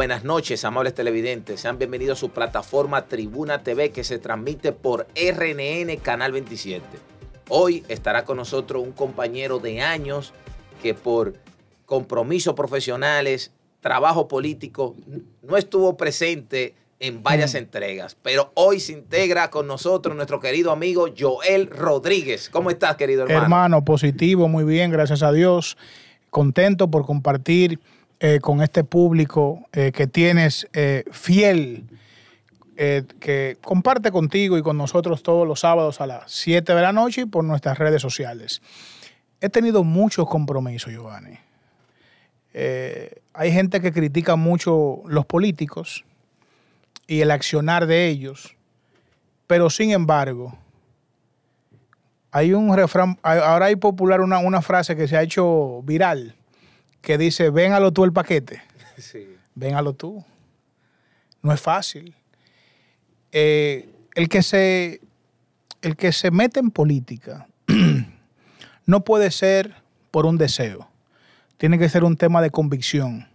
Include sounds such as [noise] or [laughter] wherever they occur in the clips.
buenas noches, amables televidentes. Sean bienvenidos a su plataforma Tribuna TV que se transmite por RNN Canal 27. Hoy estará con nosotros un compañero de años que por compromisos profesionales, trabajo político, no estuvo presente en varias mm. entregas, pero hoy se integra con nosotros nuestro querido amigo Joel Rodríguez. ¿Cómo estás, querido hermano? Hermano, positivo, muy bien, gracias a Dios. Contento por compartir eh, con este público eh, que tienes eh, fiel, que comparte contigo y con nosotros todos los sábados a las 7 de la noche y por nuestras redes sociales. He tenido muchos compromisos, Giovanni. hay gente que critica mucho los políticos y el accionar de ellos, pero sin embargo, hay un refrán, ahora hay popular una, una frase que se ha hecho viral, que dice, véngalo tú el paquete. [laughs] Sí. Véngalo tú. No es fácil. Eh, el, que se, el que se mete en política [clears throat] no puede ser por un deseo. Tiene que ser un tema de convicción.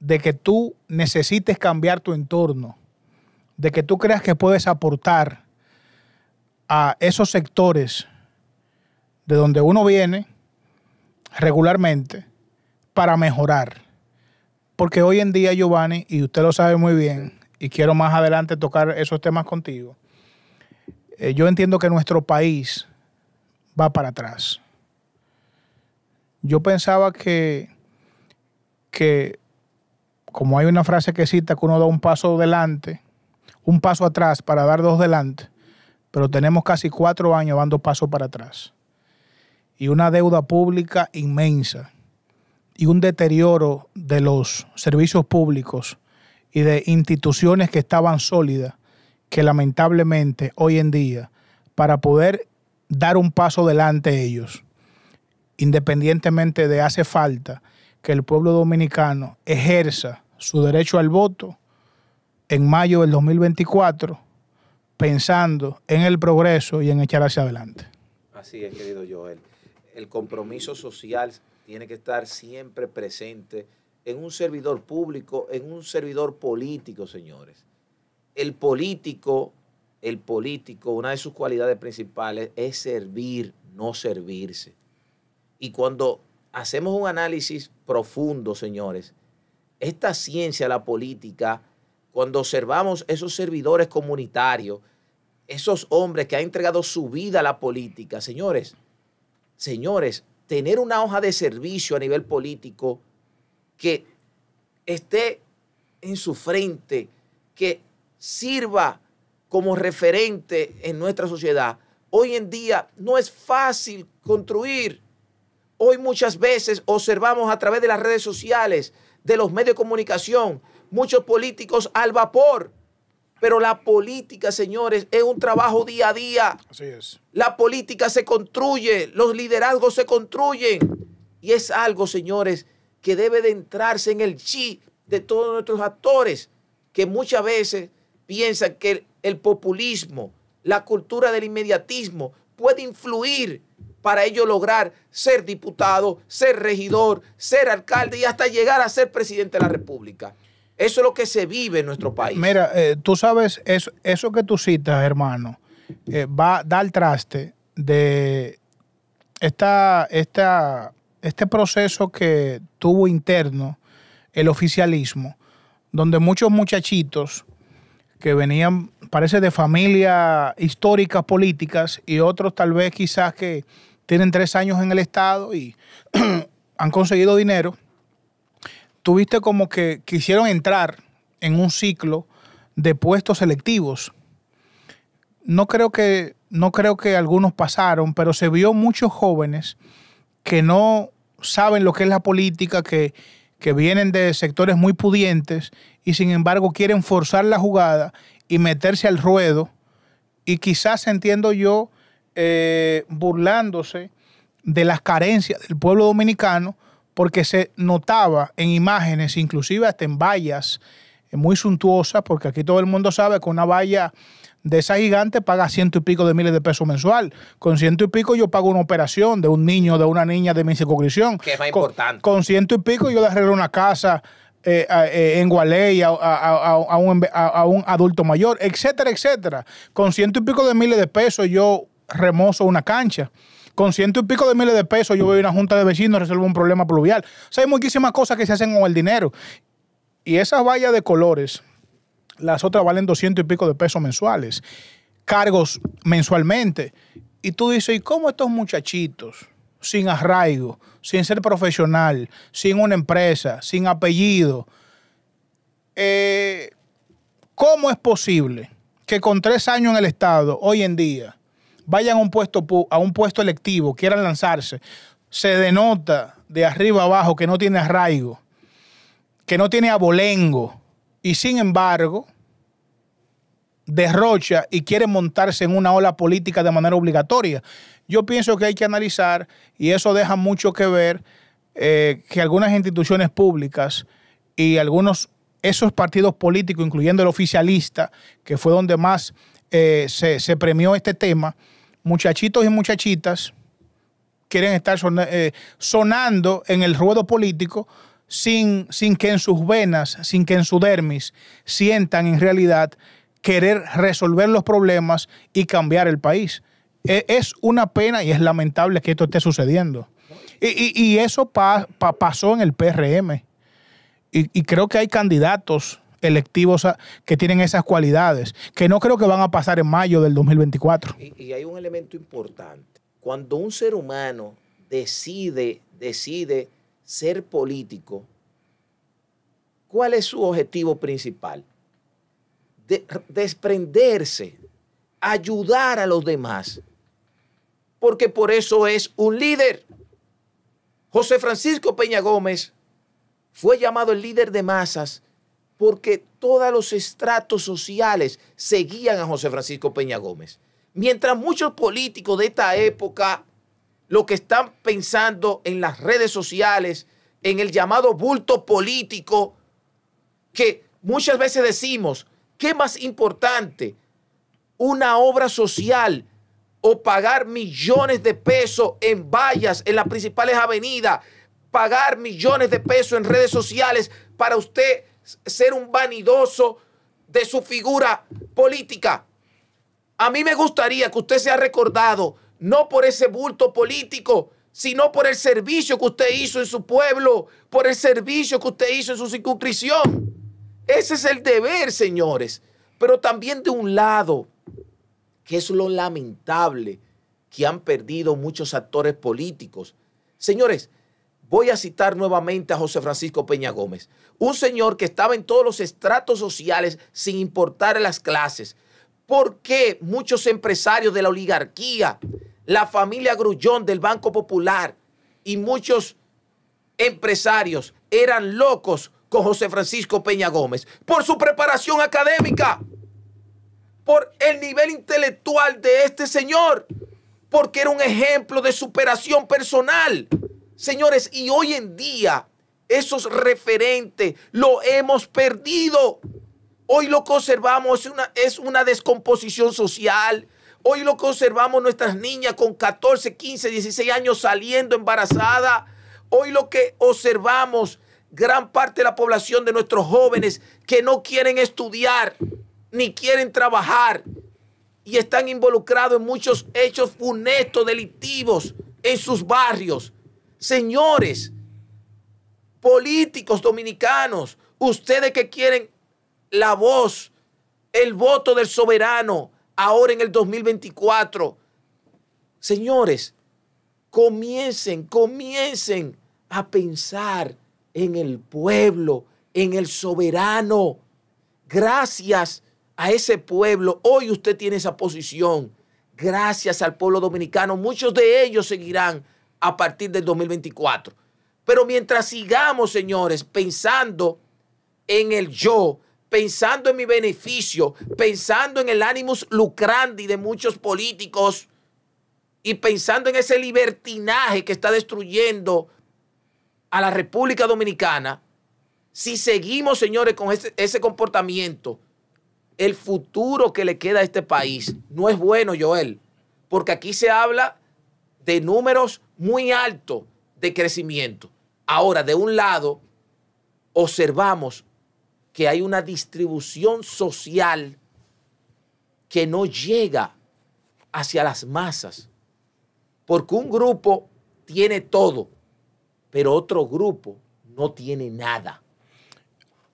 De que tú necesites cambiar tu entorno. De que tú creas que puedes aportar a esos sectores de donde uno viene regularmente para mejorar. Porque hoy en día, Giovanni, y usted lo sabe muy bien, y quiero más adelante tocar esos temas contigo, eh, yo entiendo que nuestro país va para atrás. Yo pensaba que, como hay una frase que cita que uno da un paso adelante, un paso atrás para dar dos delante, pero tenemos casi cuatro años dando pasos para atrás y una deuda pública inmensa y un deterioro de los servicios públicos y de instituciones que estaban sólidas, que lamentablemente hoy en día, para poder dar un paso adelante ellos, independientemente de hace falta que el pueblo dominicano ejerza su derecho al voto en mayo del 2024, pensando en el progreso y en echar hacia adelante. Así es, querido Joel el compromiso social tiene que estar siempre presente en un servidor público, en un servidor político, señores. El político, el político, una de sus cualidades principales es servir, no servirse. Y cuando hacemos un análisis profundo, señores, esta ciencia, la política, cuando observamos esos servidores comunitarios, esos hombres que han entregado su vida a la política, señores, Señores, tener una hoja de servicio a nivel político que esté en su frente, que sirva como referente en nuestra sociedad. Hoy en día no es fácil construir. Hoy muchas veces observamos a través de las redes sociales, de los medios de comunicación, muchos políticos al vapor, pero la política, señores, es un trabajo día a día. Así es. La política se construye, los liderazgos se construyen. Y es algo, señores, que debe de entrarse en el chi de todos nuestros actores, que muchas veces piensan que el, populismo, la cultura del inmediatismo puede influir para ello lograr ser diputado, ser regidor, ser alcalde y hasta llegar a ser presidente de la República. Eso es lo que se vive en nuestro país. Mira, eh, tú sabes, eso, eso que tú citas, hermano, eh, va a dar traste de esta, esta, este proceso que tuvo interno el oficialismo, donde muchos muchachitos que venían, parece, de familias históricas políticas y otros tal vez quizás que tienen tres años en el Estado y [clears throat] han conseguido dinero tuviste como que quisieron entrar en un ciclo de puestos selectivos. No creo que, no creo que algunos pasaron, pero se vio muchos jóvenes que no saben lo que es la política, que, que vienen de sectores muy pudientes y sin embargo quieren forzar la jugada y meterse al ruedo y quizás entiendo yo eh, burlándose de las carencias del pueblo dominicano porque se notaba en imágenes, inclusive hasta en vallas eh, muy suntuosas, porque aquí todo el mundo sabe que una valla de esa gigante paga ciento y pico de miles de pesos mensual. Con ciento y pico yo pago una operación de un niño, de una niña de mi circunscripción. Que es más con, importante. Con ciento y pico yo le arreglo una casa eh, eh, en Gualey a, un, a, un, adulto mayor, etcétera, etcétera. Con ciento y pico de miles de pesos yo remozo una cancha con ciento y pico de miles de pesos yo voy a una junta de vecinos, y resuelvo un problema pluvial. O sea, hay muchísimas cosas que se hacen con el dinero. Y esas vallas de colores, las otras valen doscientos y pico de pesos mensuales, cargos mensualmente. Y tú dices, ¿y cómo estos muchachitos, sin arraigo, sin ser profesional, sin una empresa, sin apellido, eh, cómo es posible que con tres años en el Estado, hoy en día, vayan a un puesto, a un puesto electivo, quieran lanzarse, se denota de arriba abajo que no tiene arraigo, que no tiene abolengo, y sin embargo derrocha y quiere montarse en una ola política de manera obligatoria. Yo pienso que hay que analizar, y eso deja mucho que ver, eh, que algunas instituciones públicas y algunos, esos partidos políticos, incluyendo el oficialista, que fue donde más eh, se premió este tema, muchachitos y muchachitas quieren estar eh, sonando en el ruedo político sin, sin que en sus venas, sin que en su dermis sientan en realidad querer resolver los problemas y cambiar el país. E, es una pena y es lamentable que esto esté sucediendo. Y, eso pasó en el PRM. Y, y creo que hay candidatos electivos que tienen esas cualidades, que no creo que van a pasar en mayo del 2024. Y, hay un elemento importante. Cuando un ser humano decide, decide ser político, ¿cuál es su objetivo principal? desprenderse, ayudar a los demás, porque por eso es un líder. José Francisco Peña Gómez fue llamado el líder de masas porque todos los estratos sociales seguían a José Francisco Peña Gómez. Mientras muchos políticos de esta época, lo que están pensando en las redes sociales, en el llamado bulto político, que muchas veces decimos, ¿qué más importante? Una obra social o pagar millones de pesos en vallas, en las principales avenidas, pagar millones de pesos en redes sociales para usted ser un vanidoso de su figura política. A mí me gustaría que usted sea recordado no por ese bulto político, sino por el servicio que usted hizo en su pueblo, por el servicio que usted hizo en su circunscripción. Ese es el deber, señores. Pero también de un lado, que es lo lamentable, que han perdido muchos actores políticos. Señores, voy a citar nuevamente a José Francisco Peña Gómez, un señor que estaba en todos los estratos sociales sin importar las clases. ¿Por qué muchos empresarios de la oligarquía, la familia Grullón del Banco Popular y muchos empresarios eran locos con José Francisco Peña Gómez? Por su preparación académica, por el nivel intelectual de este señor, porque era un ejemplo de superación personal Señores, y hoy en día esos referentes lo hemos perdido. Hoy lo conservamos, es una, es una descomposición social. Hoy lo conservamos nuestras niñas con 14, 15, 16 años saliendo embarazadas. Hoy lo que observamos, gran parte de la población de nuestros jóvenes que no quieren estudiar ni quieren trabajar y están involucrados en muchos hechos funestos, delictivos en sus barrios. Señores, políticos dominicanos, ustedes que quieren la voz, el voto del soberano ahora en el 2024. Señores, comiencen, comiencen a pensar en el pueblo, en el soberano. Gracias a ese pueblo, hoy usted tiene esa posición. Gracias al pueblo dominicano, muchos de ellos seguirán a partir del 2024. Pero mientras sigamos, señores, pensando en el yo, pensando en mi beneficio, pensando en el animus lucrandi de muchos políticos y pensando en ese libertinaje que está destruyendo a la República Dominicana, si seguimos, señores, con ese, ese comportamiento, el futuro que le queda a este país no es bueno, Joel, porque aquí se habla de números muy altos de crecimiento. Ahora, de un lado, observamos que hay una distribución social que no llega hacia las masas, porque un grupo tiene todo, pero otro grupo no tiene nada.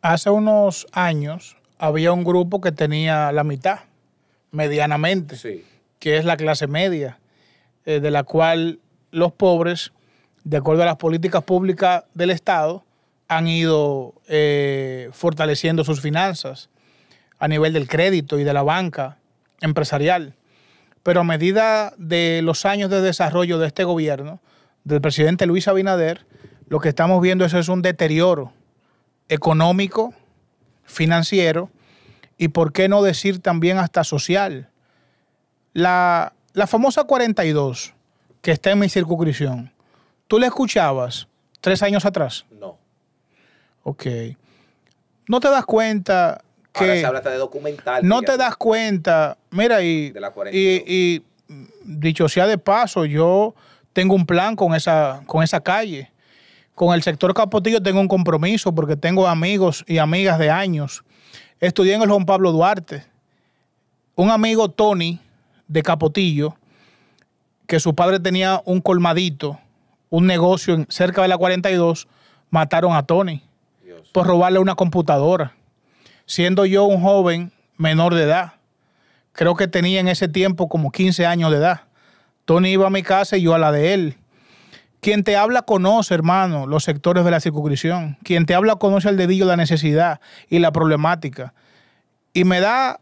Hace unos años había un grupo que tenía la mitad, medianamente, sí. que es la clase media eh, de la cual los pobres, de acuerdo a las políticas públicas del Estado, han ido eh, fortaleciendo sus finanzas a nivel del crédito y de la banca empresarial. Pero a medida de los años de desarrollo de este gobierno, del presidente Luis Abinader, lo que estamos viendo es, es un deterioro económico, financiero y, por qué no decir, también hasta social. La la famosa 42, que está en mi circunscripción, ¿tú la escuchabas tres años atrás? No. Ok. ¿No te das cuenta que... Ahora se habla hasta de documental. No te das cuenta, mira, y, de la 42. y, dicho sea de paso, yo tengo un plan con esa, con esa calle. Con el sector Capotillo tengo un compromiso porque tengo amigos y amigas de años. Estudié en el Juan Pablo Duarte. Un amigo, Tony, de Capotillo, que su padre tenía un colmadito, un negocio cerca de la 42, mataron a Tony por robarle una computadora. Siendo yo un joven menor de edad, creo que tenía en ese tiempo como 15 años de edad. Tony iba a mi casa y yo a la de él. Quien te habla conoce, hermano, los sectores de la circunscripción. Quien te habla conoce al dedillo la necesidad y la problemática. Y me da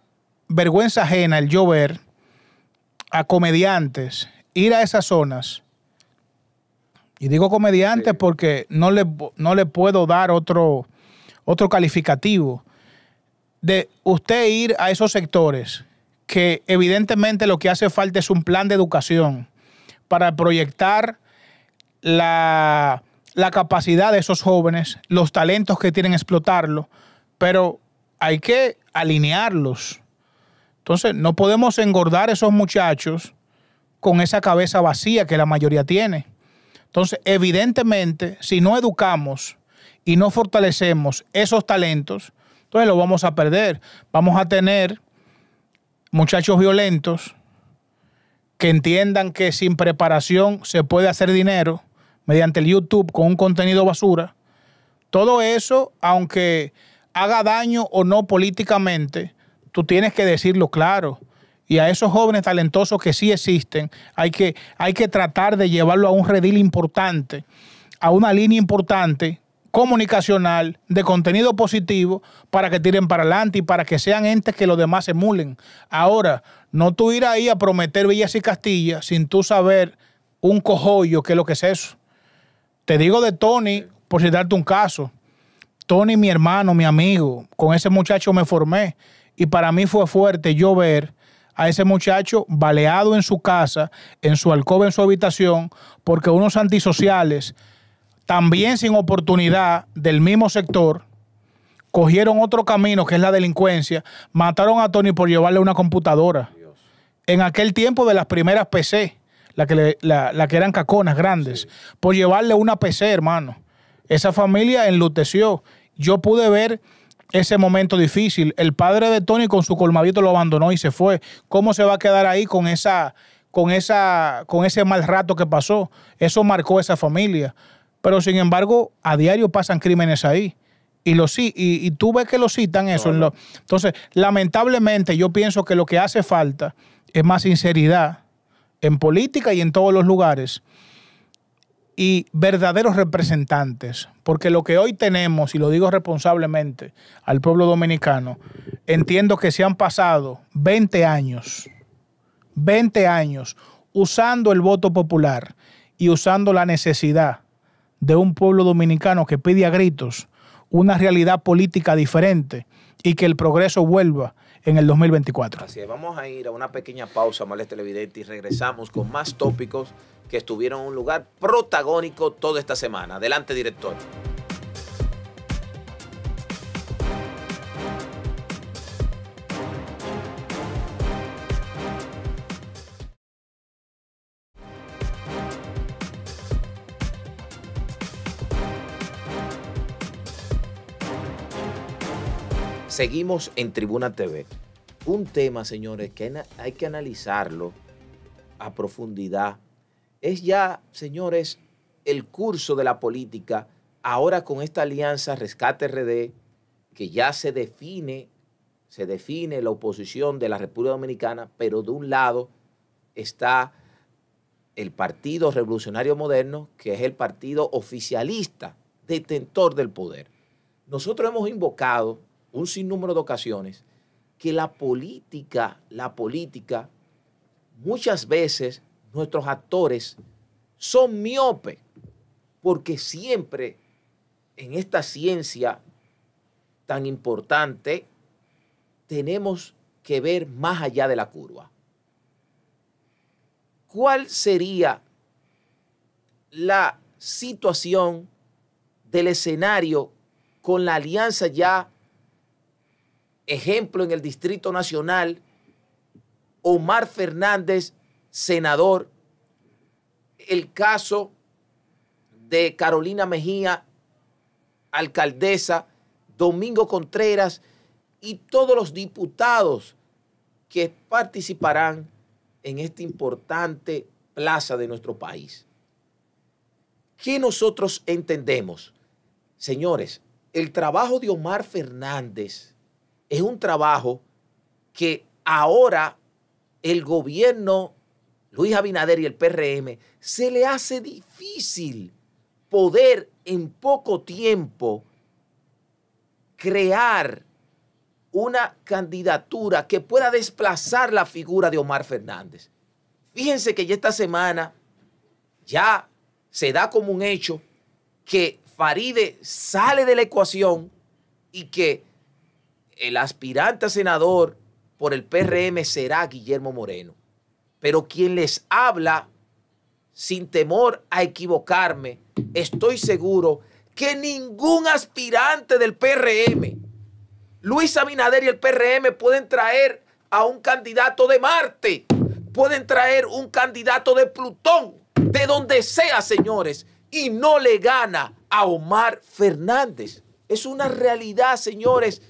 vergüenza ajena el yo ver a comediantes ir a esas zonas, y digo comediantes porque no le, no le puedo dar otro, otro calificativo, de usted ir a esos sectores que evidentemente lo que hace falta es un plan de educación para proyectar la, la capacidad de esos jóvenes, los talentos que tienen, explotarlo, pero hay que alinearlos entonces, no podemos engordar a esos muchachos con esa cabeza vacía que la mayoría tiene. Entonces, evidentemente, si no educamos y no fortalecemos esos talentos, entonces lo vamos a perder. Vamos a tener muchachos violentos que entiendan que sin preparación se puede hacer dinero mediante el YouTube con un contenido basura. Todo eso, aunque haga daño o no políticamente, tú tienes que decirlo claro. Y a esos jóvenes talentosos que sí existen, hay que, hay que tratar de llevarlo a un redil importante, a una línea importante comunicacional, de contenido positivo, para que tiren para adelante y para que sean entes que los demás emulen. Ahora, no tú ir ahí a prometer Villas y Castilla sin tú saber un cojollo qué es lo que es eso. Te digo de Tony, por si darte un caso. Tony, mi hermano, mi amigo, con ese muchacho me formé. Y para mí fue fuerte yo ver a ese muchacho baleado en su casa, en su alcoba, en su habitación, porque unos antisociales, también sin oportunidad del mismo sector, cogieron otro camino que es la delincuencia, mataron a Tony por llevarle una computadora. En aquel tiempo de las primeras PC, la que, la, que eran caconas grandes, por llevarle una PC, hermano. Esa familia enluteció. Yo pude ver ese momento difícil. El padre de Tony con su colmadito lo abandonó y se fue. ¿Cómo se va a quedar ahí con esa, con esa, con ese mal rato que pasó? Eso marcó esa familia. Pero sin embargo, a diario pasan crímenes ahí. Y, lo, sí y tú ves que lo citan eso. entonces, lamentablemente, yo pienso que lo que hace falta es más sinceridad en política y en todos los lugares y verdaderos representantes, porque lo que hoy tenemos, y lo digo responsablemente al pueblo dominicano, entiendo que se han pasado 20 años, 20 años usando el voto popular y usando la necesidad de un pueblo dominicano que pide a gritos una realidad política diferente y que el progreso vuelva en el 2024. Así es, vamos a ir a una pequeña pausa, Males Televidente, y regresamos con más tópicos que estuvieron en un lugar protagónico toda esta semana. Adelante, director. Seguimos en Tribuna TV. Un tema, señores, que hay que analizarlo a profundidad. Es ya, señores, el curso de la política ahora con esta alianza Rescate RD, que ya se define, se define la oposición de la República Dominicana, pero de un lado está el Partido Revolucionario Moderno, que es el partido oficialista, detentor del poder. Nosotros hemos invocado un sinnúmero de ocasiones que la política, la política, muchas veces nuestros actores son miope, porque siempre en esta ciencia tan importante tenemos que ver más allá de la curva. ¿Cuál sería la situación del escenario con la alianza ya Ejemplo, en el Distrito Nacional, Omar Fernández, senador. El caso de Carolina Mejía, alcaldesa, Domingo Contreras y todos los diputados que participarán en esta importante plaza de nuestro país. ¿Qué nosotros entendemos? Señores, el trabajo de Omar Fernández es un trabajo que ahora el gobierno, Luis Abinader y el PRM, se le hace difícil poder en poco tiempo crear una candidatura que pueda desplazar la figura de Omar Fernández. Fíjense que ya esta semana ya se da como un hecho que Faride sale de la ecuación y que el aspirante a senador por el PRM será Guillermo Moreno. Pero quien les habla, sin temor a equivocarme, estoy seguro que ningún aspirante del PRM, Luis Abinader y el PRM pueden traer a un candidato de Marte, pueden traer un candidato de Plutón, de donde sea, señores, y no le gana a Omar Fernández. Es una realidad, señores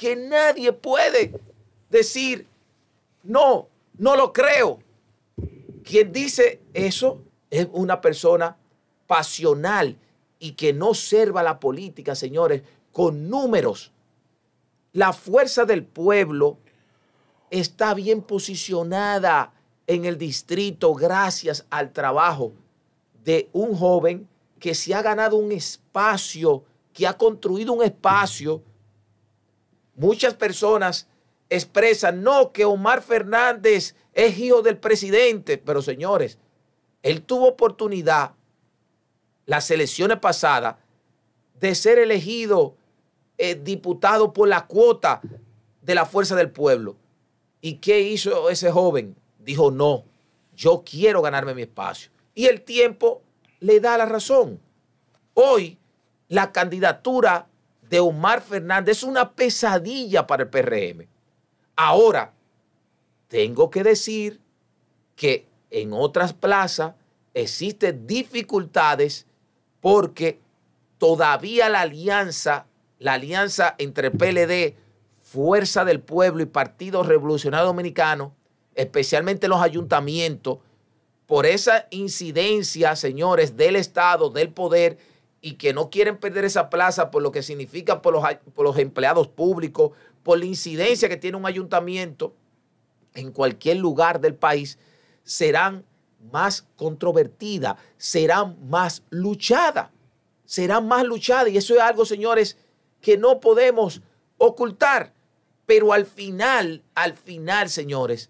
que nadie puede decir, no, no lo creo. Quien dice eso es una persona pasional y que no observa la política, señores, con números. La fuerza del pueblo está bien posicionada en el distrito gracias al trabajo de un joven que se ha ganado un espacio, que ha construido un espacio Muchas personas expresan, no, que Omar Fernández es hijo del presidente, pero señores, él tuvo oportunidad las elecciones pasadas de ser elegido eh, diputado por la cuota de la fuerza del pueblo. ¿Y qué hizo ese joven? Dijo, no, yo quiero ganarme mi espacio. Y el tiempo le da la razón. Hoy la candidatura de Omar Fernández es una pesadilla para el PRM. Ahora, tengo que decir que en otras plazas existen dificultades porque todavía la alianza, la alianza entre PLD, Fuerza del Pueblo y Partido Revolucionario Dominicano, especialmente los ayuntamientos, por esa incidencia, señores, del Estado, del poder, y que no quieren perder esa plaza por lo que significa por los, por los empleados públicos, por la incidencia que tiene un ayuntamiento en cualquier lugar del país, serán más controvertidas, serán más luchadas, serán más luchadas. Y eso es algo, señores, que no podemos ocultar. Pero al final, al final, señores,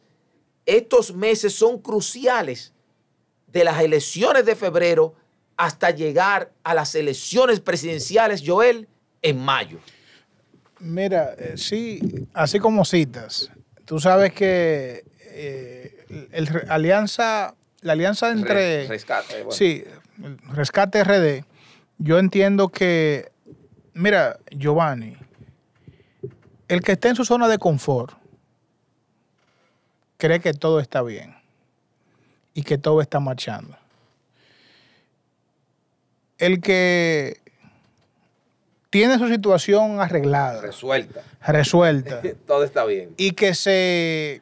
estos meses son cruciales de las elecciones de febrero hasta llegar a las elecciones presidenciales, Joel, en mayo. Mira, eh, sí, así como citas, tú sabes que eh, alianza, la alianza entre... rescate. Bueno. Sí, rescate RD. Yo entiendo que, mira, Giovanni, el que esté en su zona de confort cree que todo está bien y que todo está marchando el que tiene su situación arreglada. Resuelta. Resuelta. [laughs] Todo está bien. Y que se.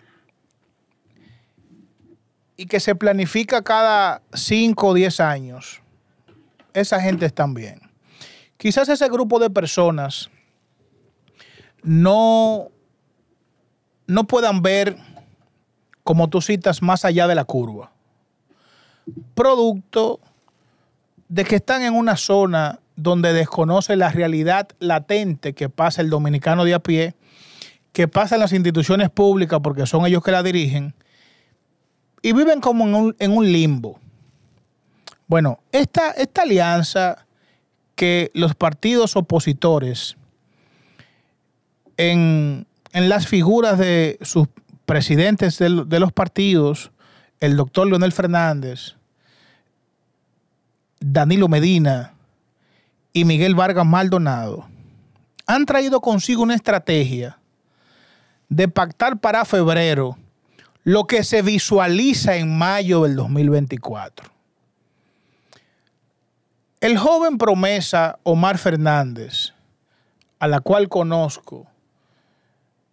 Y que se planifica cada cinco o diez años. Esa gente está bien. Quizás ese grupo de personas no, no puedan ver, como tú citas, más allá de la curva. Producto de que están en una zona donde desconoce la realidad latente que pasa el dominicano de a pie, que pasa en las instituciones públicas porque son ellos que la dirigen, y viven como en un, limbo. Bueno, esta, esta alianza que los partidos opositores en, las figuras de sus presidentes de, de los partidos, el doctor Leonel Fernández, Danilo Medina y Miguel Vargas Maldonado han traído consigo una estrategia de pactar para febrero lo que se visualiza en mayo del 2024. El joven promesa Omar Fernández, a la cual conozco,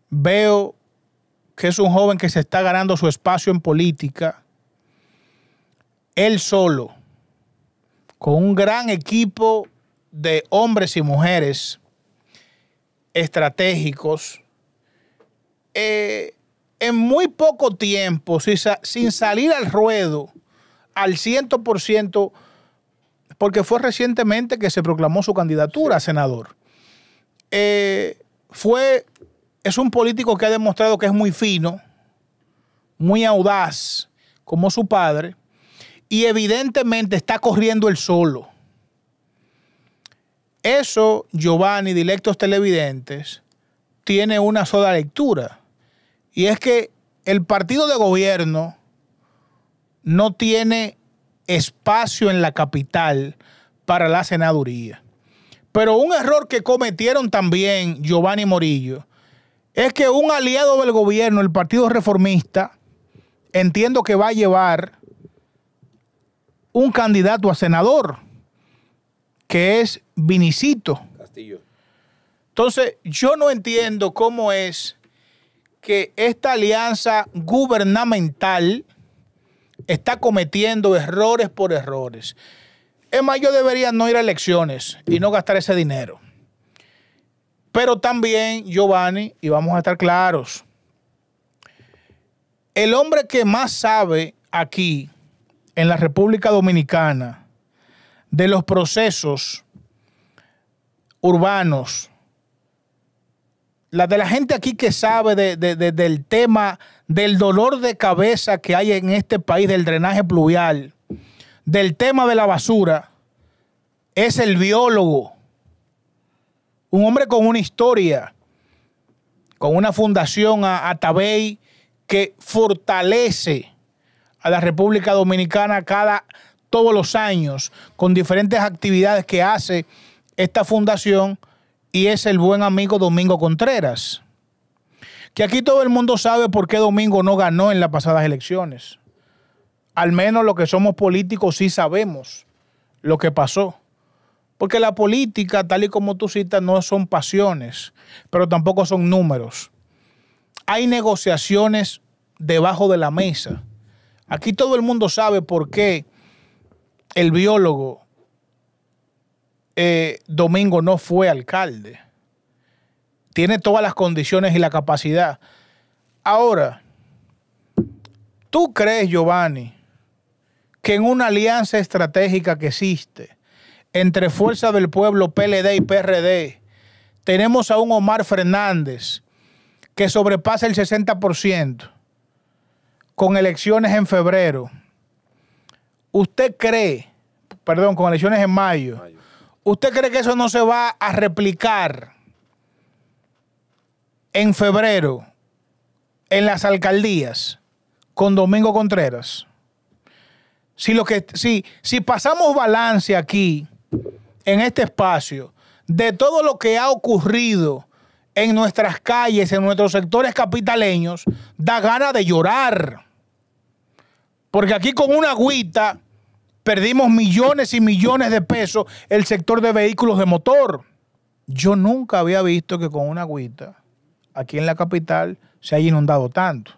veo que es un joven que se está ganando su espacio en política, él solo con un gran equipo de hombres y mujeres estratégicos, eh, en muy poco tiempo, sin, salir al ruedo al 100%, porque fue recientemente que se proclamó su candidatura a senador. Eh, fue, es un político que ha demostrado que es muy fino, muy audaz, como su padre, y evidentemente está corriendo el solo. Eso, Giovanni, directos televidentes, tiene una sola lectura. Y es que el partido de gobierno no tiene espacio en la capital para la senaduría. Pero un error que cometieron también Giovanni Morillo es que un aliado del gobierno, el Partido Reformista, entiendo que va a llevar un candidato a senador, que es Vinicito. Castillo. Entonces, yo no entiendo cómo es que esta alianza gubernamental está cometiendo errores por errores. Es más, yo debería no ir a elecciones y no gastar ese dinero. Pero también, Giovanni, y vamos a estar claros, el hombre que más sabe aquí en la República Dominicana de los procesos urbanos, la de la gente aquí que sabe del tema del dolor de cabeza que hay en este país, del drenaje pluvial, del tema de la basura, es el biólogo, un hombre con una historia, con una fundación a Tabey que fortalece a la República Dominicana cada todos los años con diferentes actividades que hace esta fundación y es el buen amigo Domingo Contreras. Que aquí todo el mundo sabe por qué Domingo no ganó en las pasadas elecciones. Al menos los que somos políticos sí sabemos lo que pasó. Porque la política, tal y como tú citas, no son pasiones, pero tampoco son números. Hay negociaciones debajo de la mesa Aquí todo el mundo sabe por qué el biólogo eh, Domingo no fue alcalde. Tiene todas las condiciones y la capacidad. Ahora, ¿tú crees, Giovanni, que en una alianza estratégica que existe entre Fuerza del Pueblo, PLD y PRD, tenemos a un Omar Fernández que sobrepasa el 60%? con elecciones en febrero, ¿usted cree, perdón, con elecciones en mayo, ¿usted cree que eso no se va a replicar en febrero en las alcaldías con Domingo Contreras? Si, lo que, si, si pasamos balance aquí, en este espacio, de todo lo que ha ocurrido en nuestras calles, en nuestros sectores capitaleños, da ganas de llorar. Porque aquí con una agüita perdimos millones y millones de pesos el sector de vehículos de motor. Yo nunca había visto que con una agüita aquí en la capital se haya inundado tanto.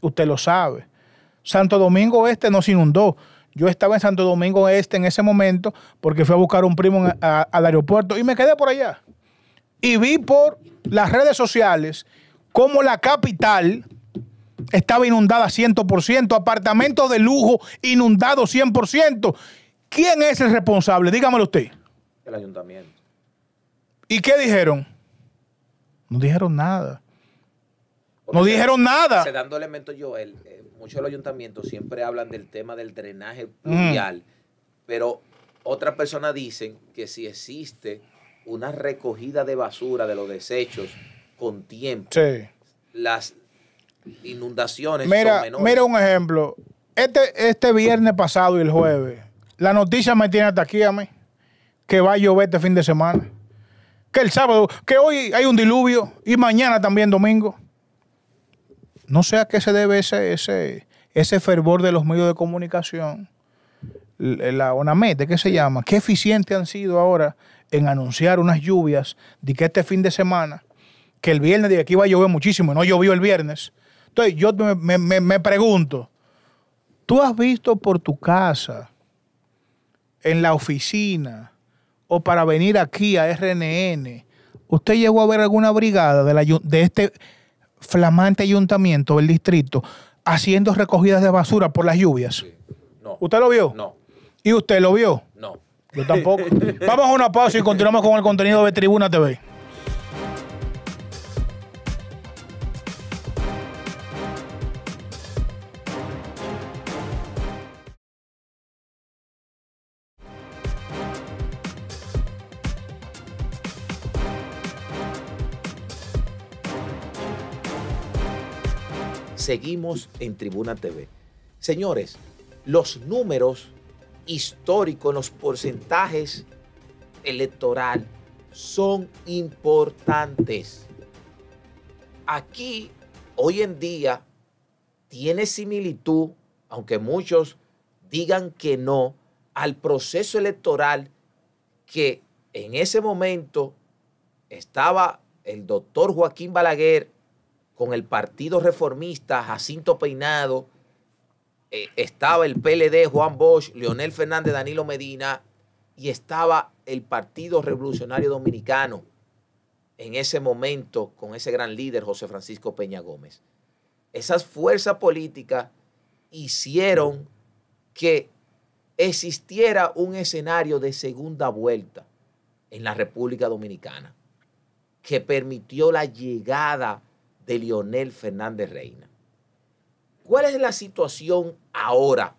Usted lo sabe. Santo Domingo Este no se inundó. Yo estaba en Santo Domingo Este en ese momento porque fui a buscar un primo al aeropuerto y me quedé por allá. Y vi por las redes sociales cómo la capital estaba inundada 100%, Apartamento de lujo inundado 100%. ¿Quién es el responsable? Dígamelo usted. El ayuntamiento. ¿Y qué dijeron? No dijeron nada. no dijeron nada. Se dando elementos, Joel. Eh, muchos de los ayuntamientos siempre hablan del tema del drenaje mm. pluvial, pero otras personas dicen que si existe una recogida de basura de los desechos con tiempo, sí. las, inundaciones. Mira, mira un ejemplo. Este, este viernes pasado y el jueves, la noticia me tiene hasta aquí a mí, que va a llover este fin de semana. Que el sábado, que hoy hay un diluvio y mañana también domingo. No sé a qué se debe ese, ese, ese fervor de los medios de comunicación. La ONAMETE, ¿qué se llama? ¿Qué eficientes han sido ahora en anunciar unas lluvias de que este fin de semana, que el viernes de aquí va a llover muchísimo no llovió el viernes? Entonces yo me, pregunto, tú has visto por tu casa, en la oficina, o para venir aquí a RNN, ¿usted llegó a ver alguna brigada de, de este flamante ayuntamiento del distrito haciendo recogidas de basura por las lluvias? No. ¿Usted lo vio? No. ¿Y usted lo vio? No. Yo tampoco. [laughs] Vamos a una pausa y continuamos con el contenido de Tribuna TV. seguimos en Tribuna TV. Señores, los números históricos, los porcentajes electoral son importantes. Aquí, hoy en día, tiene similitud, aunque muchos digan que no, al proceso electoral que en ese momento estaba el doctor Joaquín Balaguer con el Partido Reformista, Jacinto Peinado, eh, estaba el PLD, Juan Bosch, Leonel Fernández, Danilo Medina, y estaba el Partido Revolucionario Dominicano en ese momento con ese gran líder, José Francisco Peña Gómez. Esas fuerzas políticas hicieron que existiera un escenario de segunda vuelta en la República Dominicana que permitió la llegada de Lionel Fernández Reina. ¿Cuál es la situación ahora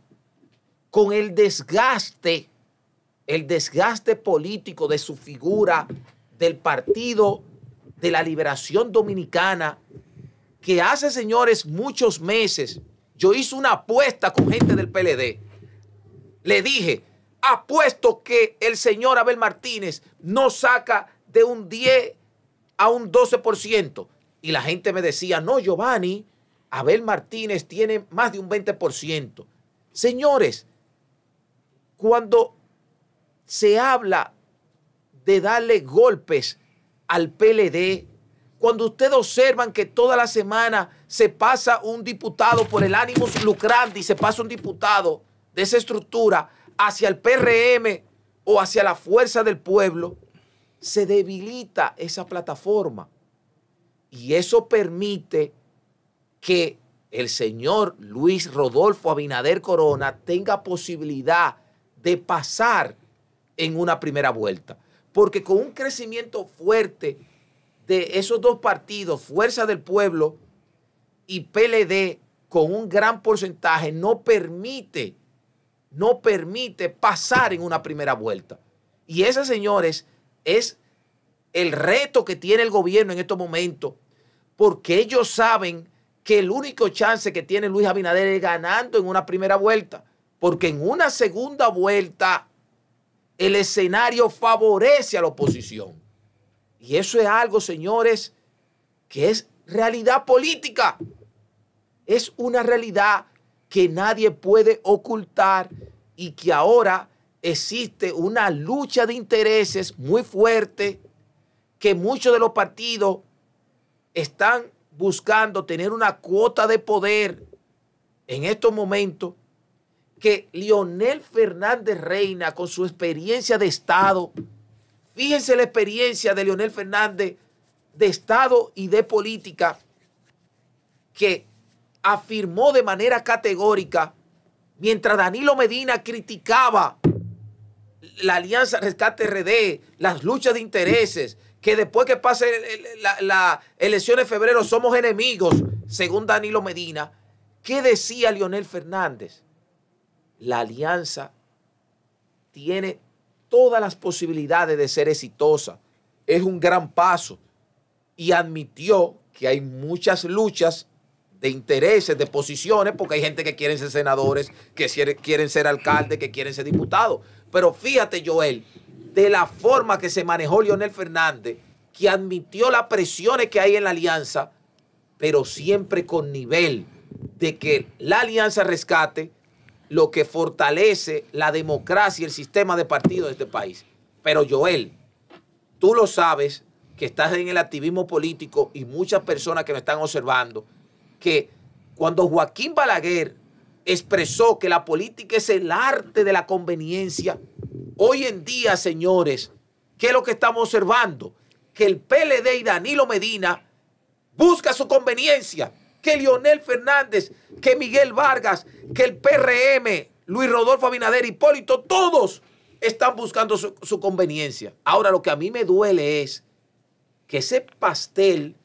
con el desgaste, el desgaste político de su figura, del Partido de la Liberación Dominicana, que hace, señores, muchos meses yo hice una apuesta con gente del PLD. Le dije, apuesto que el señor Abel Martínez no saca de un 10 a un 12%. Y la gente me decía, no, Giovanni, Abel Martínez tiene más de un 20%. Señores, cuando se habla de darle golpes al PLD, cuando ustedes observan que toda la semana se pasa un diputado por el ánimo y se pasa un diputado de esa estructura hacia el PRM o hacia la fuerza del pueblo, se debilita esa plataforma. Y eso permite que el señor Luis Rodolfo Abinader Corona tenga posibilidad de pasar en una primera vuelta. Porque con un crecimiento fuerte de esos dos partidos, Fuerza del Pueblo y PLD, con un gran porcentaje, no permite, no permite pasar en una primera vuelta. Y esa, señores, es el reto que tiene el gobierno en estos momentos, porque ellos saben que el único chance que tiene Luis Abinader es ganando en una primera vuelta, porque en una segunda vuelta el escenario favorece a la oposición. Y eso es algo, señores, que es realidad política. Es una realidad que nadie puede ocultar y que ahora existe una lucha de intereses muy fuerte que muchos de los partidos están buscando tener una cuota de poder en estos momentos que Lionel Fernández Reina, con su experiencia de Estado, fíjense la experiencia de Lionel Fernández de Estado y de política, que afirmó de manera categórica, mientras Danilo Medina criticaba la Alianza Rescate RD, las luchas de intereses, que después que pase las la de febrero somos enemigos, según Danilo Medina, ¿qué decía Lionel Fernández? La alianza tiene todas las posibilidades de ser exitosa. Es un gran paso. Y admitió que hay muchas luchas de intereses, de posiciones, porque hay gente que quiere ser senadores, que quieren ser alcalde, que quieren ser diputados. Pero fíjate, Joel, de la forma que se manejó Leonel Fernández, que admitió las presiones que hay en la alianza, pero siempre con nivel de que la alianza rescate lo que fortalece la democracia y el sistema de partido de este país. Pero Joel, tú lo sabes, que estás en el activismo político y muchas personas que me están observando, que cuando Joaquín Balaguer expresó que la política es el arte de la conveniencia. Hoy en día, señores, ¿qué es lo que estamos observando? Que el PLD y Danilo Medina busca su conveniencia. Que Lionel Fernández, que Miguel Vargas, que el PRM, Luis Rodolfo Abinader, Hipólito, todos están buscando su, su conveniencia. Ahora, lo que a mí me duele es que ese pastel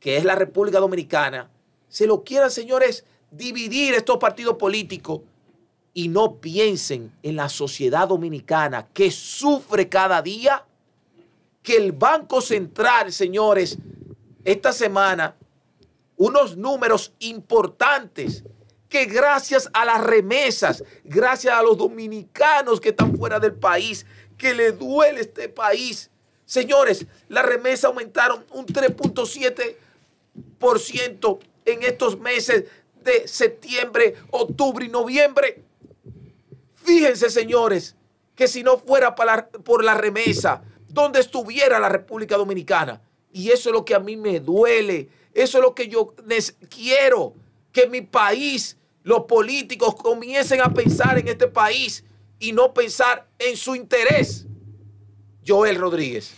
que es la República Dominicana, se lo quieran, señores, dividir estos partidos políticos y no piensen en la sociedad dominicana que sufre cada día, que el Banco Central, señores, esta semana, unos números importantes que gracias a las remesas, gracias a los dominicanos que están fuera del país, que le duele este país. Señores, las remesas aumentaron un 3.7% en estos meses de septiembre, octubre y noviembre. Fíjense, señores, que si no fuera por la remesa, dónde estuviera la República Dominicana. Y eso es lo que a mí me duele. Eso es lo que yo quiero. Que mi país, los políticos comiencen a pensar en este país y no pensar en su interés. Joel Rodríguez.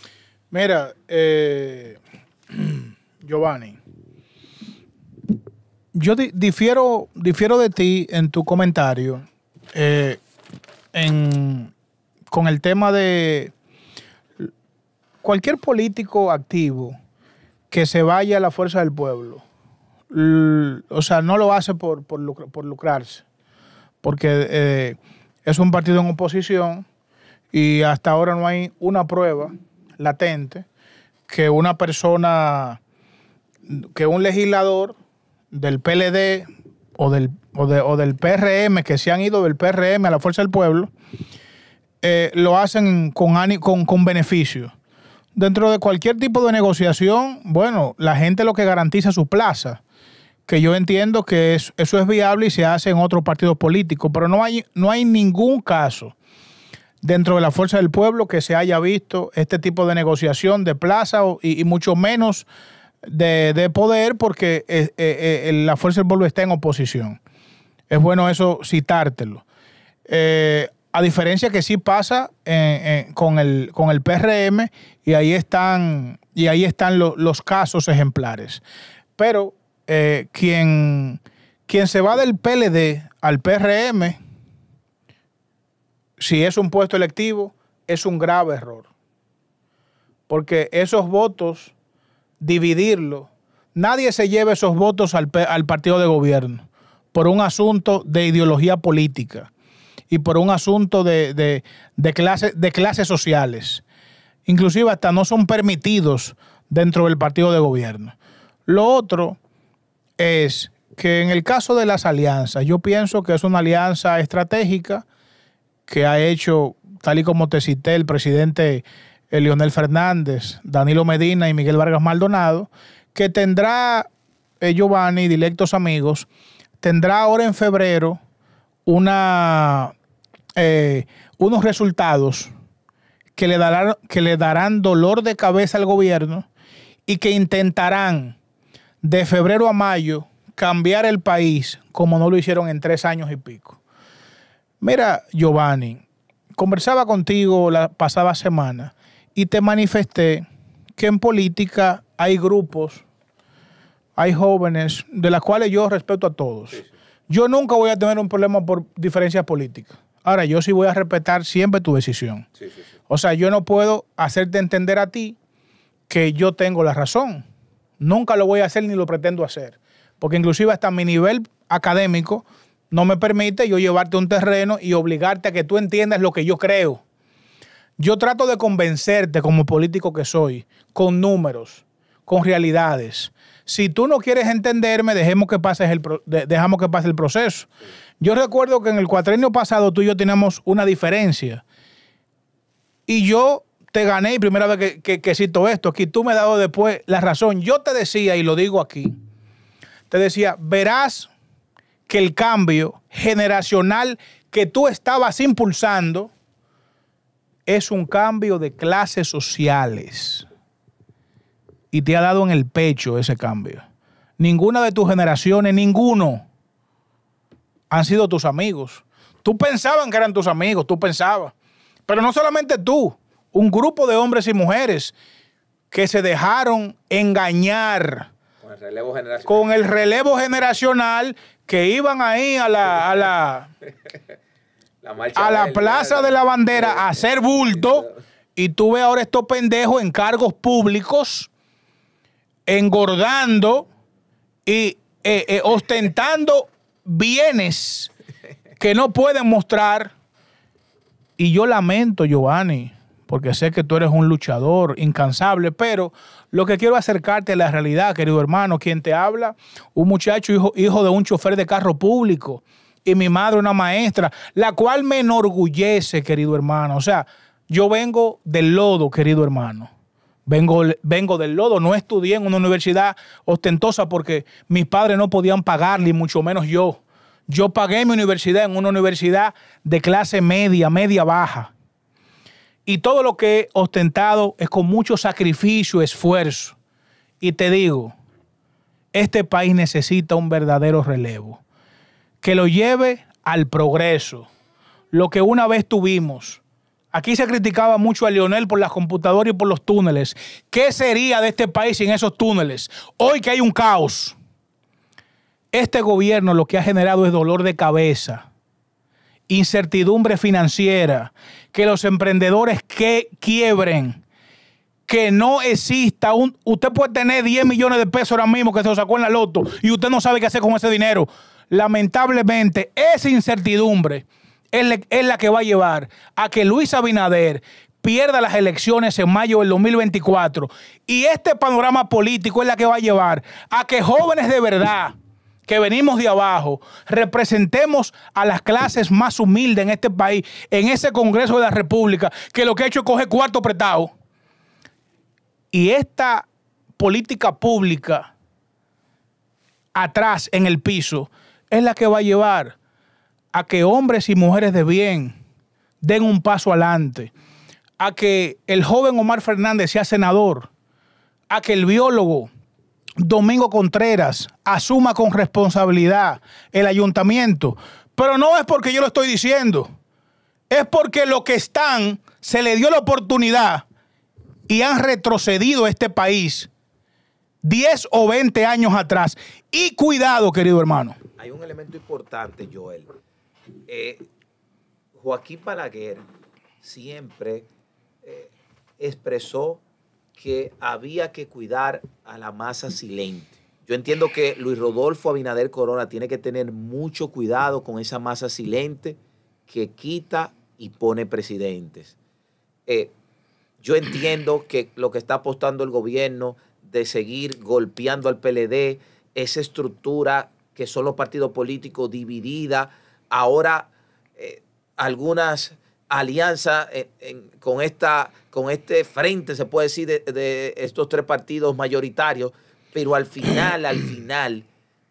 Mira, eh, [clears throat] Giovanni, yo difiero, de ti en tu comentario eh, con el tema de cualquier político activo que se vaya a la fuerza del pueblo. O sea, no lo hace por, por, lucrarse, porque eh, es un partido en oposición y hasta ahora no hay una prueba latente que una persona, que un legislador del PLD o del, o, del PRM, que se han ido del PRM a la Fuerza del Pueblo, eh, lo hacen con, con, con beneficio. Dentro de cualquier tipo de negociación, bueno, la gente lo que garantiza su plaza que yo entiendo que eso, eso es viable y se hace en otros partidos políticos, pero no hay, no hay ningún caso dentro de la Fuerza del Pueblo que se haya visto este tipo de negociación de plaza y mucho menos de, poder porque eh, eh, eh, la fuerza del pueblo está en oposición. Es bueno eso citártelo. a diferencia que sí pasa con, el, con PRM y ahí están, y ahí están los casos ejemplares. Pero quien, quien se va del PLD al PRM, si es un puesto electivo, es un grave error. Porque esos votos dividirlo. Nadie se lleve esos votos al, partido de gobierno por un asunto de ideología política y por un asunto de, de, de clases sociales. Inclusive hasta no son permitidos dentro del partido de gobierno. Lo otro es que en el caso de las alianzas, yo pienso que es una alianza estratégica que ha hecho, tal y como te cité, el presidente eh, Leonel Fernández, Danilo Medina y Miguel Vargas Maldonado, que tendrá eh, Giovanni, directos amigos, tendrá ahora en febrero una, eh, unos resultados que le, darán, que le darán dolor de cabeza al gobierno y que intentarán de febrero a mayo cambiar el país como no lo hicieron en tres años y pico. Mira, Giovanni, conversaba contigo la pasada semana y te manifesté que en política hay grupos, hay jóvenes, de las cuales yo respeto a todos. Yo nunca voy a tener un problema por diferencias políticas. Ahora, yo sí voy a respetar siempre tu decisión. o sea, yo no puedo hacerte entender a ti que yo tengo la razón. Nunca lo voy a hacer ni lo pretendo hacer. Porque inclusive hasta mi nivel académico no me permite yo llevarte a un terreno y obligarte a que tú entiendas lo que yo creo. Yo trato de convencerte como político que soy, con números, con realidades. Si tú no quieres entenderme, dejemos que el dejamos que pase el proceso. Yo recuerdo que en el cuatrenio pasado tú y yo teníamos una diferencia. Y yo te gané, y primera vez que, que, que cito esto, aquí tú me has dado después la razón. Yo te decía, y lo digo aquí, te decía, verás que el cambio generacional que tú estabas impulsando es un cambio de clases sociales. Y te ha dado en el pecho ese cambio. Ninguna de tus generaciones, ninguno, han sido tus amigos. Tú pensaban que eran tus amigos, tú pensabas. Pero no solamente tú, un grupo de hombres y mujeres que se dejaron engañar con el relevo generacional, que iban ahí A la [laughs] a la Plaza de la Bandera a hacer bulto. Y tú ves ahora estos pendejos en cargos públicos engordando y eh, eh, ostentando bienes que no pueden mostrar. Y yo lamento, Giovanni, porque sé que tú eres un luchador incansable, pero lo que quiero acercarte a la realidad, querido hermano, quien te habla, un muchacho hijo, hijo de un chofer de carro público y mi madre una maestra, la cual me enorgullece, querido hermano. O sea, yo vengo del lodo, querido hermano. Vengo, vengo del lodo, no estudié en una universidad ostentosa porque mis padres no podían pagarle, y mucho menos yo. Yo pagué mi universidad en una universidad de clase media, media baja. Y todo lo que he ostentado es con mucho sacrificio, esfuerzo. Y te digo, este país necesita un verdadero relevo que lo lleve al progreso, lo que una vez tuvimos. Aquí se criticaba mucho a Lionel por las computadoras y por los túneles. ¿Qué sería de este país sin esos túneles? Hoy que hay un caos. Este gobierno lo que ha generado es dolor de cabeza, incertidumbre financiera, que los emprendedores que quiebren, que no exista un... Usted puede tener 10 millones de pesos ahora mismo que se lo sacó en la loto y usted no sabe qué hacer con ese dinero lamentablemente, esa incertidumbre es, la que va a llevar a que Luis Abinader pierda las elecciones en mayo del 2024. Y este panorama político es la que va a llevar a que jóvenes de verdad que venimos de abajo, representemos a las clases más humildes en este país, en ese Congreso de la República, que lo que ha hecho es coger cuarto apretado. Y esta política pública atrás en el piso es la que va a llevar a que hombres y mujeres de bien den un paso adelante, a que el joven Omar Fernández sea senador, a que el biólogo Domingo Contreras asuma con responsabilidad el ayuntamiento. Pero no es porque yo lo estoy diciendo, es porque lo que están se le dio la oportunidad y han retrocedido este país 10 o 20 años atrás. Y cuidado, querido hermano hay un elemento importante, Joel. Eh, Joaquín Palaguer siempre eh, expresó que había que cuidar a la masa silente. Yo entiendo que Luis Rodolfo Abinader Corona tiene que tener mucho cuidado con esa masa silente que quita y pone presidentes. Eh, yo entiendo que lo que está apostando el gobierno de seguir golpeando al PLD, esa estructura que son los partidos políticos divididas, ahora eh, algunas alianzas eh, con, esta, con este frente, se puede decir, de, estos tres partidos mayoritarios, pero al final, al [clears throat] final,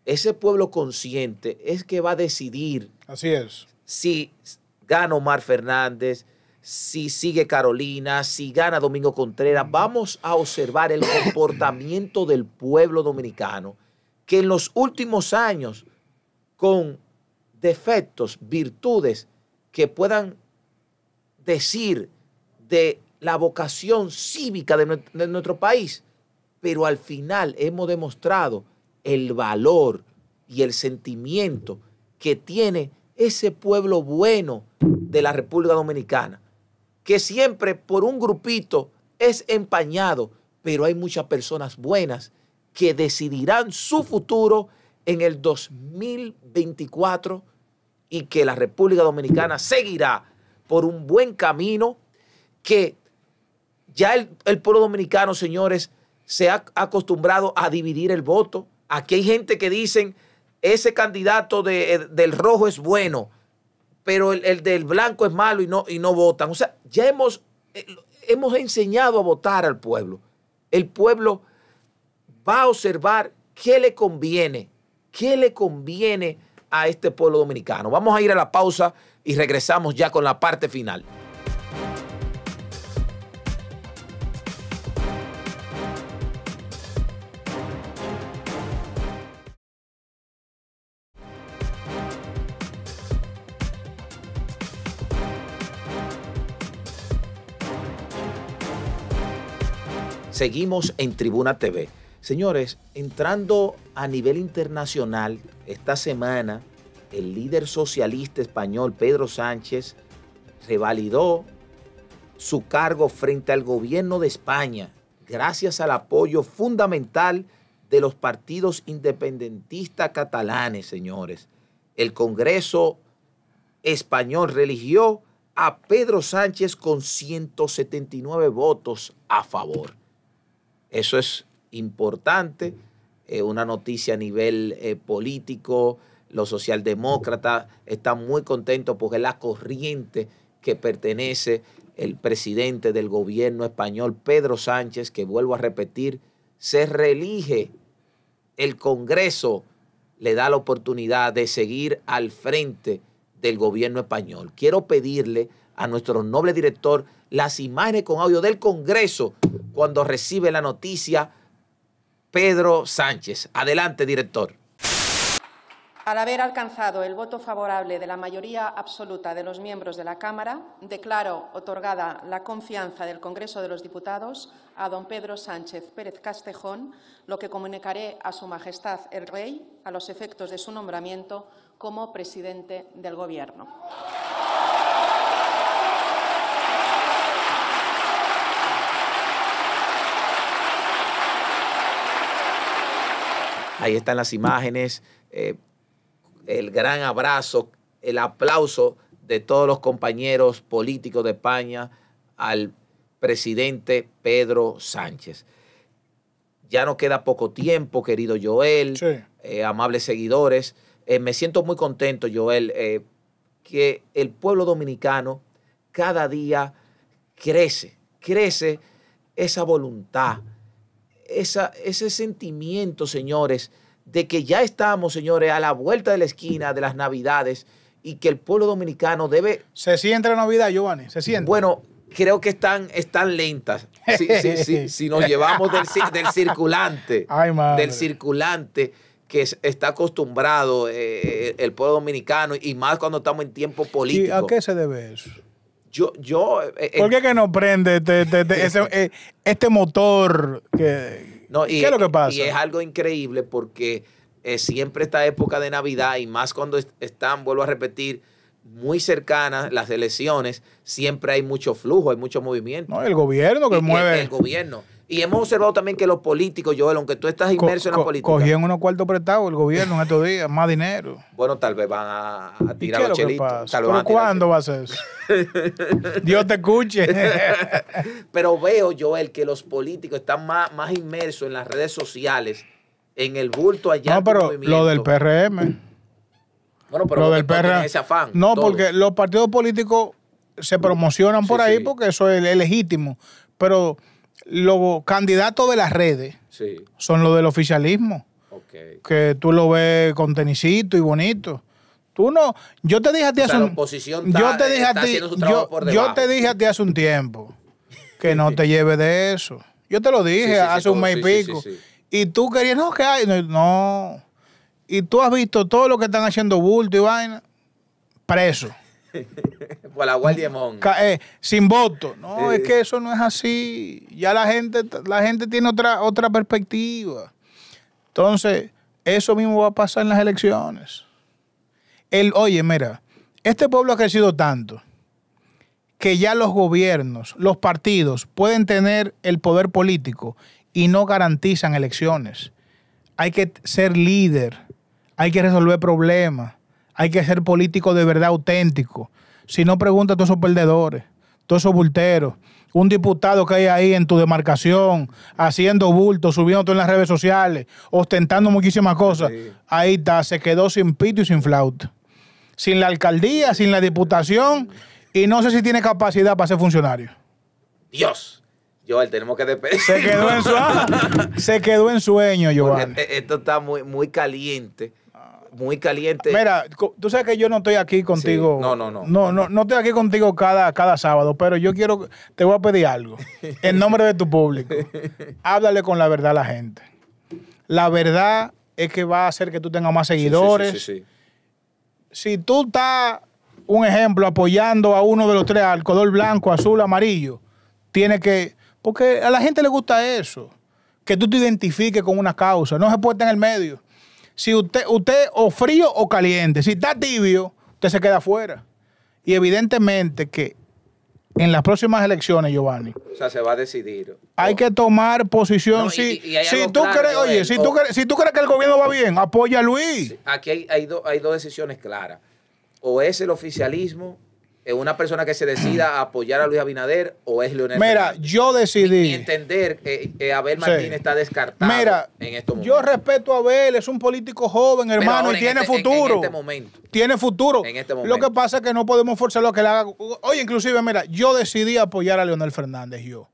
ese pueblo consciente es que va a decidir. Así es. Si gana Omar Fernández, si sigue Carolina, si gana Domingo Contreras. Vamos a observar el comportamiento del pueblo dominicano que en los últimos años, con defectos, virtudes que puedan decir de la vocación cívica de, nuestro país, pero al final hemos demostrado el valor y el sentimiento que tiene ese pueblo bueno de la República Dominicana, que siempre por un grupito es empañado, pero hay muchas personas buenas que decidirán su futuro en el 2024 y que la República Dominicana seguirá por un buen camino que ya el, pueblo dominicano, señores, se ha acostumbrado a dividir el voto. Aquí hay gente que dicen, ese candidato eh, del rojo es bueno, pero el, del blanco es malo y no, y no votan. O sea, ya hemos, eh, hemos enseñado a votar al pueblo. El pueblo va a observar qué le conviene, qué le conviene a este pueblo dominicano. Vamos a ir a la pausa y regresamos ya con la parte final. Seguimos en Tribuna TV. Señores, entrando a nivel internacional, esta semana el líder socialista español Pedro Sánchez revalidó su cargo frente al gobierno de España gracias al apoyo fundamental de los partidos independentistas catalanes, señores. El Congreso español religió a Pedro Sánchez con 179 votos a favor. Eso es importante, eh, una noticia a nivel eh, político. Los socialdemócratas están muy contentos porque la corriente que pertenece el presidente del gobierno español, Pedro Sánchez, que vuelvo a repetir, se reelige. El Congreso le da la oportunidad de seguir al frente del gobierno español. Quiero pedirle a nuestro noble director las imágenes con audio del Congreso cuando recibe la noticia Pedro Sánchez. Adelante, director. Al haber alcanzado el voto favorable de la mayoría absoluta de los miembros de la Cámara, declaro otorgada la confianza del Congreso de los Diputados a don Pedro Sánchez Pérez Castejón, lo que comunicaré a Su Majestad el Rey a los efectos de su nombramiento como presidente del Gobierno. Ahí están las imágenes, eh, el gran abrazo, el aplauso de todos los compañeros políticos de España al presidente Pedro Sánchez. Ya no queda poco tiempo, querido Joel, eh, amables seguidores. Eh, me siento muy contento, Joel, que el pueblo dominicano cada día crece, crece esa voluntad, ese sentimiento, señores, de que ya estamos, señores, a la vuelta de la esquina de las Navidades y que el pueblo dominicano debe... Se siente la Navidad, Giovanni, se siente. Bueno, creo que están, están lentas. Si, nos llevamos del, del circulante, [laughs] del circulante que está acostumbrado eh, el pueblo dominicano y más cuando estamos en tiempo político. ¿Y a qué se debe eso? Yo, yo. Eh, eh, eh, ¿Por qué que no prende este, este, este, [laughs] este motor? Que, ¿Qué es lo que pasa? Y es algo increíble porque siempre esta época de Navidad y más cuando están, vuelvo a repetir, muy cercanas las elecciones, siempre hay mucho flujo, hay mucho movimiento. No, el gobierno que mueve. el, gobierno. Y hemos observado también que los políticos, Joel, aunque tú estás inmerso en la política. Cogían unos cuartos prestados el gobierno en estos días, más dinero. Bueno, tal vez van a, tirar los chelitos. cuándo va a ser eso? Dios te escuche. [laughs] Pero veo, Joel, que los políticos están más, más inmersos en las redes sociales, en el bulto allá. No, pero lo del PRM. Bueno, pero lo del PRM. Ese afán, no, porque los partidos políticos se promocionan por ahí porque eso es legítimo. Pero los candidatos de las redes son los del oficialismo. Que tú lo ves con tenisito y bonito. Tú no, yo te dije a ti hace un yo eh, te dije a ti, yo, te dije hace un tiempo [laughs] que no te lleves de eso. Yo te lo dije hace un mes y pico. Y tú querías, no, que hay, no. Y tú has visto todo lo que están haciendo bulto y vaina preso. [laughs] por la eh, sin voto. No, es que eso no es así. Ya la gente, la gente tiene otra, otra perspectiva. Entonces, eso mismo va a pasar en las elecciones. El, oye, mira, este pueblo ha crecido tanto que ya los gobiernos, los partidos pueden tener el poder político y no garantizan elecciones. Hay que ser líder, hay que resolver problemas hay que ser político de verdad auténtico. Si no, pregunta a todos esos perdedores, todos esos bulteros. Un diputado que hay ahí en tu demarcación, haciendo bulto, subiendo todo en las redes sociales, ostentando muchísimas cosas. Ahí está, se quedó sin pito y sin flauta. Sin la alcaldía, sin la diputación, y no sé si tiene capacidad para ser funcionario. Dios. Joel, tenemos que despedirnos. Ah, se quedó en sueño. Se Joel. Esto está muy, muy caliente muy caliente. Mira, tú sabes que yo no estoy aquí contigo. No, no, no, no, no. No, estoy aquí contigo cada, cada sábado, pero yo quiero, te voy a pedir algo. [laughs] en nombre de tu público, háblale con la verdad a la gente. La verdad es que va a hacer que tú tengas más seguidores. Sí, sí, sí... si tú estás, un ejemplo, apoyando a uno de los tres, al color blanco, azul, amarillo, tiene que... Porque a la gente le gusta eso, que tú te identifiques con una causa, no se puede en el medio si usted, usted o frío o caliente, si está tibio, usted se queda afuera. Y evidentemente que en las próximas elecciones, Giovanni. O sea, se va a decidir. Hay que tomar posición. si, si tú crees, oye, si, tú si tú crees que el gobierno va bien, apoya a Luis. Aquí hay, hay dos decisiones claras. O es el oficialismo una persona que se decida a apoyar a Luis Abinader o es Leonel Mira, yo decidí. Y entender que, Abel Martínez está descartado Mira, en estos Yo respeto a Abel, es un político joven, hermano, y tiene este, futuro. En, este momento. Tiene futuro. En este momento. Lo que pasa es que no podemos forzarlo a que le haga. Oye, inclusive, mira, yo decidí apoyar a Leonel Fernández, yo.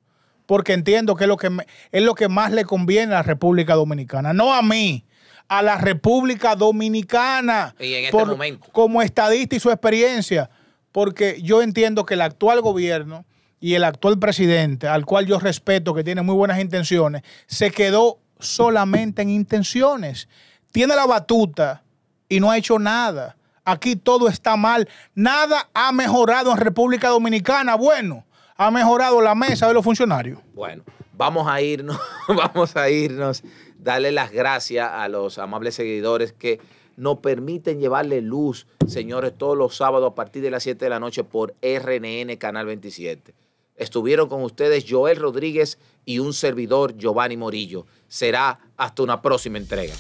Porque entiendo que es lo que, es lo que más le conviene a la República Dominicana, no a mí a la República Dominicana. Y en este momento. Como estadista y su experiencia porque yo entiendo que el actual gobierno y el actual presidente, al cual yo respeto, que tiene muy buenas intenciones, se quedó solamente en intenciones. Tiene la batuta y no ha hecho nada. Aquí todo está mal. Nada ha mejorado en República Dominicana. Bueno, ha mejorado la mesa de los funcionarios. Bueno, vamos a irnos, [laughs] vamos a irnos. Darle las gracias a los amables seguidores que nos permiten llevarle luz, señores, todos los sábados a partir de las 7 de la noche por RNN Canal 27. Estuvieron con ustedes Joel Rodríguez y un servidor, Giovanni Morillo. Será hasta una próxima entrega.